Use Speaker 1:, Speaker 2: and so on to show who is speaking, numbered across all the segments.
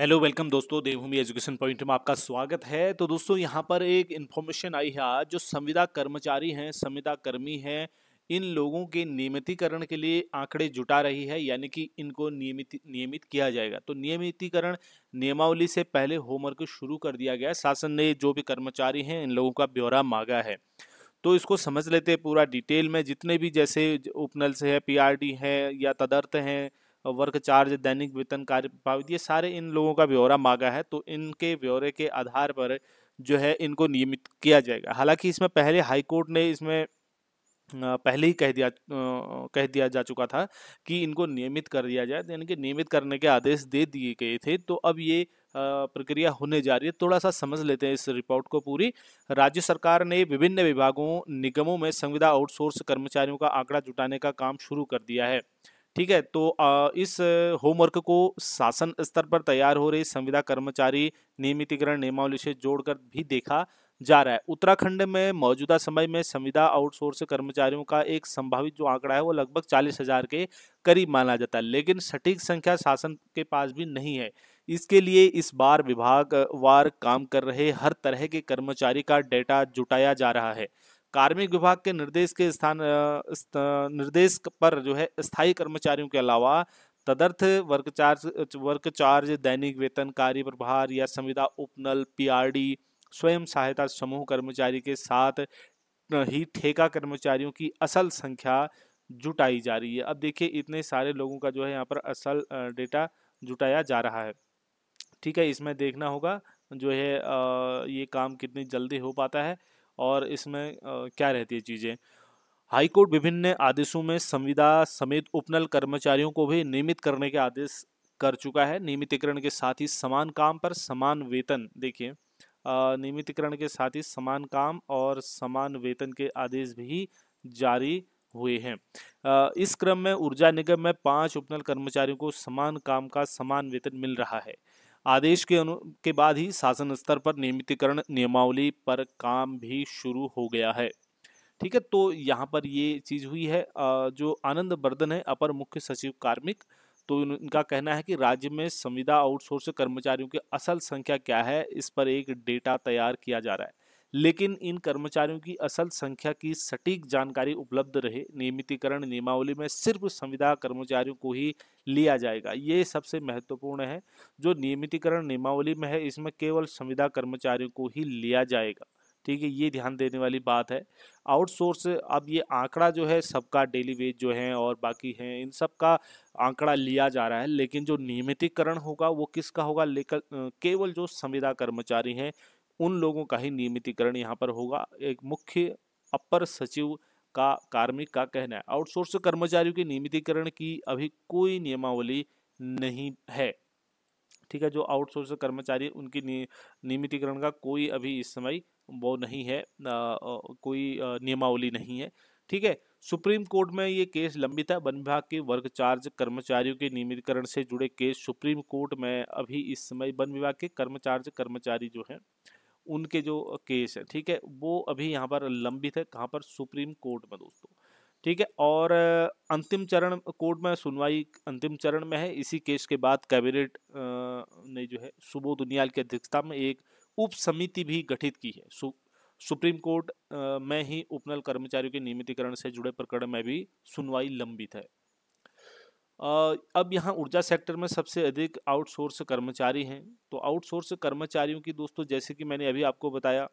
Speaker 1: hello welcome दोस्तों देवभूमि education point में आपका स्वागत है तो दोस्तों यहाँ पर एक इन्फॉर्मेशन आई है आज जो संविदा कर्मचारी हैं संविदा कर्मी हैं इन लोगों के नियमितीकरण के लिए आंकड़े जुटा रही है यानी कि इनको नियमित नियमित किया जाएगा तो नियमितीकरण नियमावली से पहले होमवर्क शुरू कर दिया गया शासन ने जो भी कर्मचारी हैं इन लोगों का ब्यौरा मांगा है तो इसको समझ लेते पूरा डिटेल में जितने भी जैसे उपनल से है पी है या तदर्थ हैं वर्क चार्ज दैनिक वेतन कार्य प्रभावित ये सारे इन लोगों का ब्यौरा मांगा है तो इनके ब्यौरे के आधार पर जो है इनको नियमित किया जाएगा हालांकि इसमें पहले हाईकोर्ट ने इसमें पहले ही कह दिया कह दिया जा चुका था कि इनको नियमित कर दिया जाए यानी कि नियमित करने के आदेश दे दिए गए थे तो अब ये प्रक्रिया होने जा रही है थोड़ा सा समझ लेते हैं इस रिपोर्ट को पूरी राज्य सरकार ने विभिन्न विभागों निगमों में संविदा आउटसोर्स कर्मचारियों का आंकड़ा जुटाने का काम शुरू कर दिया है ठीक है तो इस होमवर्क को शासन स्तर पर तैयार हो रही संविदा कर्मचारी नियमितीकरण नियमावली से जोड़कर भी देखा जा रहा है उत्तराखंड में मौजूदा समय में संविदा आउटसोर्स कर्मचारियों का एक संभावित जो आंकड़ा है वो लगभग चालीस हजार के करीब माना जाता है लेकिन सटीक संख्या शासन के पास भी नहीं है इसके लिए इस बार विभाग वार काम कर रहे हर तरह के कर्मचारी का डेटा जुटाया जा रहा है कार्मिक विभाग के निर्देश के स्थान निर्देश पर जो है स्थायी कर्मचारियों के अलावा तदर्थ वर्क चार्ज वर्क चार्ज दैनिक वेतन कार्य प्रभार या संविदा उपनल पीआरडी स्वयं सहायता समूह कर्मचारी के साथ ही ठेका कर्मचारियों की असल संख्या जुटाई जा रही है अब देखिए इतने सारे लोगों का जो है यहाँ पर असल डेटा जुटाया जा रहा है ठीक है इसमें देखना होगा जो है ये काम कितनी जल्दी हो पाता है और इसमें क्या रहती है चीज़ें हाईकोर्ट विभिन्न आदेशों में संविदा समेत उपनल कर्मचारियों को भी नियमित करने के आदेश कर चुका है नियमितीकरण के साथ ही समान काम पर समान वेतन देखिए नियमितीकरण के साथ ही समान काम और समान वेतन के आदेश भी जारी हुए हैं इस क्रम में ऊर्जा निगम में पांच उपनल कर्मचारियों को समान काम का समान वेतन मिल रहा है आदेश के अनु के बाद ही शासन स्तर पर नियमितीकरण नियमावली पर काम भी शुरू हो गया है ठीक है तो यहाँ पर ये चीज़ हुई है जो आनंद बर्धन है अपर मुख्य सचिव कार्मिक तो इनका कहना है कि राज्य में संविदा आउटसोर्स कर्मचारियों की असल संख्या क्या है इस पर एक डेटा तैयार किया जा रहा है लेकिन इन कर्मचारियों की असल संख्या की सटीक जानकारी उपलब्ध रहे नियमितीकरण नियमावली में सिर्फ संविदा कर्मचारियों को ही लिया जाएगा ये सबसे महत्वपूर्ण है जो नियमितीकरण नियमावली में है इसमें केवल संविदा कर्मचारियों को ही लिया जाएगा ठीक है ये ध्यान देने वाली बात है आउटसोर्स अब ये आंकड़ा जो है सबका डेली वेज जो है और बाकी हैं इन सब का आंकड़ा लिया जा रहा है लेकिन जो नियमितीकरण होगा वो किसका होगा लेकर केवल जो संविदा कर्मचारी हैं उन लोगों का ही नियमितीकरण यहाँ पर होगा एक मुख्य अपर सचिव का कार्मिक का कहना है आउटसोर्स कर्मचारियों के नियमितीकरण की अभी कोई नियमावली नहीं है ठीक है जो आउटसोर्स कर्मचारी उनकी नियमितीकरण का कोई अभी इस समय वो नहीं है आ, कोई नियमावली नहीं है ठीक है सुप्रीम कोर्ट में ये केस लंबित है वन विभाग के वर्ग चार्ज कर्मचारियों के नियमितकरण से जुड़े केस सुप्रीम कोर्ट में अभी इस समय वन विभाग के कर्मचार्ज कर्मचारी जो हैं उनके जो केस है ठीक है वो अभी यहाँ पर लंबित है कहाँ पर सुप्रीम कोर्ट में दोस्तों ठीक है और अंतिम चरण कोर्ट में सुनवाई अंतिम चरण में है इसी केस के बाद कैबिनेट ने जो है सुबोध उनियाल की अध्यक्षता में एक उप समिति भी गठित की है सु, सुप्रीम कोर्ट में ही उपनल कर्मचारियों के नियमितीकरण से जुड़े प्रकरण में भी सुनवाई लंबित है अब यहाँ ऊर्जा सेक्टर में सबसे अधिक आउटसोर्स कर्मचारी हैं तो आउटसोर्स कर्मचारियों की दोस्तों जैसे कि मैंने अभी आपको बताया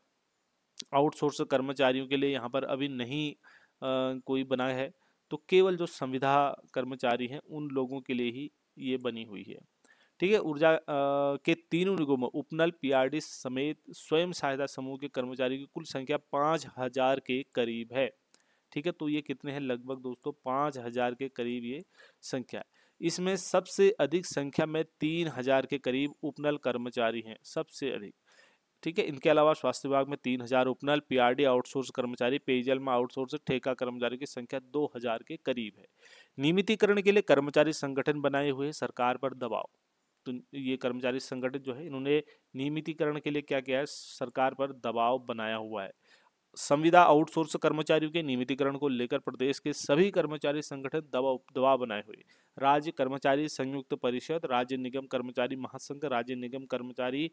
Speaker 1: आउटसोर्स कर्मचारियों के लिए यहाँ पर अभी नहीं आ, कोई बना है तो केवल जो संविधा कर्मचारी हैं उन लोगों के लिए ही ये बनी हुई है ठीक है ऊर्जा के तीनों निगमों उपनल पीआरडी समेत स्वयं सहायता समूह के कर्मचारियों की कुल संख्या पाँच हजार के करीब है ठीक है तो ये कितने हैं लगभग दोस्तों पाँच हज़ार के करीब ये संख्या है इसमें सबसे अधिक संख्या में तीन हज़ार के करीब उपनल कर्मचारी हैं सबसे अधिक ठीक है इनके अलावा स्वास्थ्य विभाग में तीन हज़ार उपनल पीआरडी आउटसोर्स कर्मचारी पेयजल में आउटसोर्स ठेका कर्मचारी की संख्या दो हज़ार के करीब है नियमितीकरण के लिए कर्मचारी संगठन बनाए हुए सरकार पर दबाव तो ये कर्मचारी संगठन जो है इन्होंने नियमितीकरण के लिए क्या किया है सरकार पर दबाव बनाया हुआ है संविदा आउटसोर्स कर्मचारियों के नियमितीकरण को लेकर प्रदेश के सभी कर्मचारी संगठन दबाव दबाव बनाए हुए राज्य कर्मचारी संयुक्त परिषद राज्य निगम कर्मचारी महासंघ राज्य निगम कर्मचारी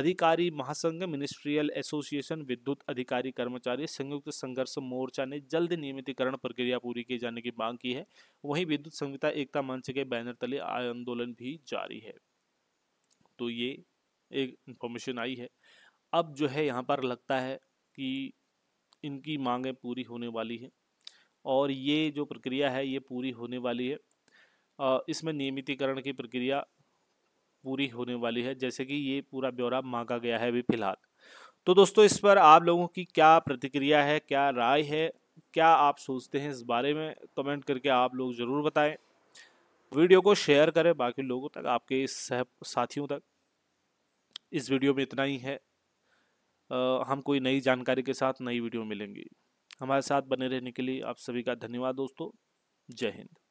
Speaker 1: अधिकारी महासंघ मिनिस्ट्रियल एसोसिएशन विद्युत अधिकारी कर्मचारी संयुक्त संघर्ष मोर्चा ने जल्द नियमितीकरण प्रक्रिया पूरी किए जाने की मांग की है वहीं विद्युत संहिता एकता मंच के बैनर तले आंदोलन भी जारी है तो ये एक इन्फॉर्मेशन आई है अब जो है यहाँ पर लगता है कि इनकी मांगें पूरी होने वाली हैं और ये जो प्रक्रिया है ये पूरी होने वाली है इसमें नियमितीकरण की प्रक्रिया पूरी होने वाली है जैसे कि ये पूरा ब्यौरा मांगा गया है अभी फिलहाल तो दोस्तों इस पर आप लोगों की क्या प्रतिक्रिया है क्या राय है क्या आप सोचते हैं इस बारे में कमेंट करके आप लोग ज़रूर बताएं वीडियो को शेयर करें बाकी लोगों तक आपके सह साथियों तक इस वीडियो में इतना ही है हम कोई नई जानकारी के साथ नई वीडियो मिलेंगी हमारे साथ बने रहने के लिए आप सभी का धन्यवाद दोस्तों जय हिंद